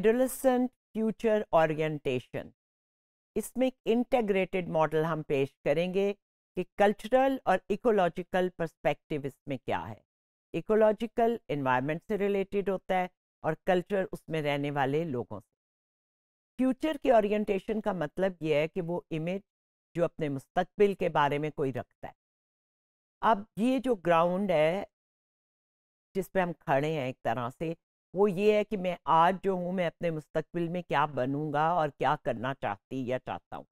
adolescent future orientation इसमें एक integrated model हम पेश करेंगे कि कल्चरल और इकोलॉजिकल परस्पेक्टिव इसमें क्या है इकोलॉजिकल इन्वायरमेंट से रिलेटेड होता है और कल्चर उसमें रहने वाले लोगों से फ्यूचर के ओरिएंटेशन का मतलब यह है कि वो इमेज जो अपने मुस्तबिल के बारे में कोई रखता है अब ये जो ग्राउंड है जिस पे हम खड़े हैं एक तरह से वो ये है कि मैं आज जो हूँ मैं अपने मुस्तकबिल में क्या बनूँगा और क्या करना चाहती या चाहता हूँ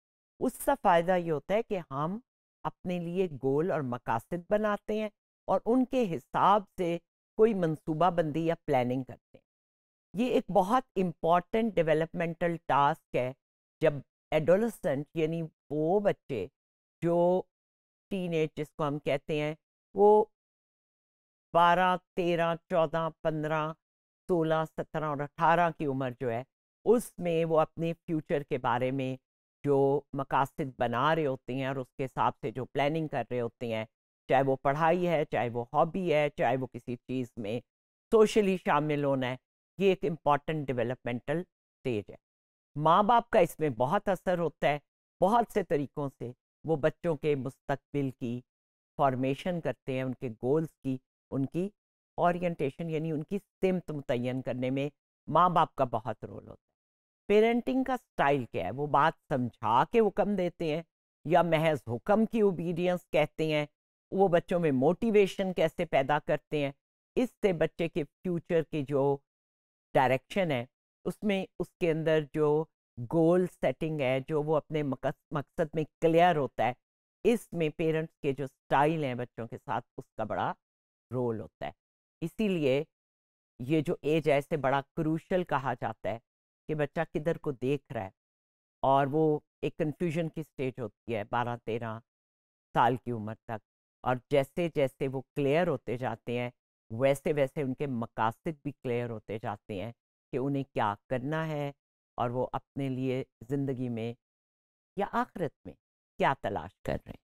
उसका फ़ायदा ये होता है कि हम अपने लिए गोल और मकासद बनाते हैं और उनके हिसाब से कोई मनसूबा बंदी या प्लानिंग करते हैं ये एक बहुत इम्पॉर्टेंट डेवलपमेंटल टास्क है जब एडोलसेंट यानी वो बच्चे जो टीन एज जिसको हम कहते हैं वो बारह तेरह चौदह पंद्रह सोलह सत्रह और अठारह की उम्र जो है उसमें वो अपने फ्यूचर के बारे में जो मकासद बना रहे होते हैं और उसके हिसाब से जो प्लानिंग कर रहे होते हैं चाहे वो पढ़ाई है चाहे वो हॉबी है चाहे वो किसी चीज़ में सोशली शामिल होना है ये एक इम्पॉर्टेंट डेवलपमेंटल स्टेज है माँ बाप का इसमें बहुत असर होता है बहुत से तरीक़ों से वो बच्चों के मुस्तबिल की फॉर्मेशन करते हैं उनके गोल्स की उनकी ओरिएंटेशन यानी उनकी सिमत मुतन करने में माँ बाप का बहुत रोल होता है पेरेंटिंग का स्टाइल क्या है वो बात समझा के हुक्म देते हैं या महज हुक्म की ओबीडियंस कहते हैं वो बच्चों में मोटिवेशन कैसे पैदा करते हैं इससे बच्चे के फ्यूचर के जो डायरेक्शन है उसमें उसके अंदर जो गोल सेटिंग है जो वो अपने मकसद में क्लियर होता है इसमें पेरेंट्स के जो स्टाइल हैं बच्चों के साथ उसका बड़ा रोल होता है इसीलिए ये जो एज है इसे बड़ा क्रूशल कहा जाता है कि बच्चा किधर को देख रहा है और वो एक कन्फ्यूजन की स्टेज होती है बारह तेरह साल की उम्र तक और जैसे जैसे वो क्लियर होते जाते हैं वैसे वैसे उनके मकासद भी क्लियर होते जाते हैं कि उन्हें क्या करना है और वो अपने लिए ज़िंदगी में या आखिरत में क्या तलाश कर रहे हैं